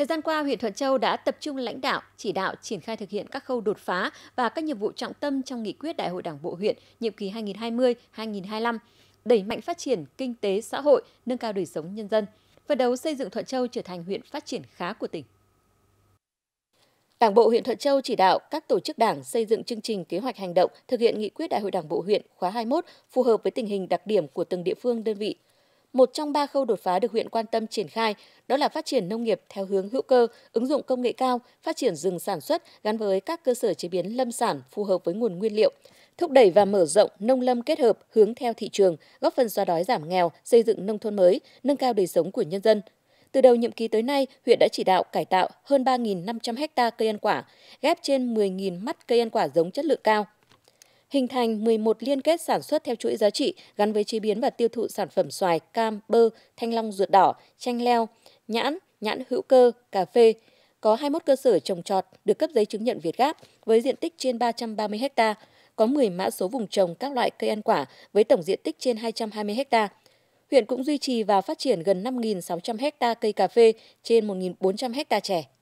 Thời gian qua, huyện Thuận Châu đã tập trung lãnh đạo, chỉ đạo triển khai thực hiện các khâu đột phá và các nhiệm vụ trọng tâm trong nghị quyết Đại hội Đảng bộ huyện nhiệm kỳ 2020-2025, đẩy mạnh phát triển kinh tế xã hội, nâng cao đời sống nhân dân, phấn đấu xây dựng Thuận Châu trở thành huyện phát triển khá của tỉnh. Đảng bộ huyện Thuận Châu chỉ đạo các tổ chức đảng xây dựng chương trình kế hoạch hành động thực hiện nghị quyết Đại hội Đảng bộ huyện khóa 21 phù hợp với tình hình đặc điểm của từng địa phương đơn vị, một trong ba khâu đột phá được huyện quan tâm triển khai đó là phát triển nông nghiệp theo hướng hữu cơ, ứng dụng công nghệ cao, phát triển rừng sản xuất gắn với các cơ sở chế biến lâm sản phù hợp với nguồn nguyên liệu, thúc đẩy và mở rộng nông lâm kết hợp hướng theo thị trường, góp phần xóa đói giảm nghèo, xây dựng nông thôn mới, nâng cao đời sống của nhân dân, từ đầu nhiệm kỳ tới nay, huyện đã chỉ đạo cải tạo hơn 3.500 ha cây ăn quả, ghép trên 10.000 mắt cây ăn quả giống chất lượng cao hình thành 11 liên kết sản xuất theo chuỗi giá trị gắn với chế biến và tiêu thụ sản phẩm xoài, cam, bơ, thanh long ruột đỏ, chanh leo, nhãn, nhãn hữu cơ, cà phê. Có 21 cơ sở trồng trọt được cấp giấy chứng nhận Việt Gáp với diện tích trên 330 ha, có 10 mã số vùng trồng các loại cây ăn quả với tổng diện tích trên 220 ha. Huyện cũng duy trì và phát triển gần 5.600 ha cây cà phê trên 1.400 ha trẻ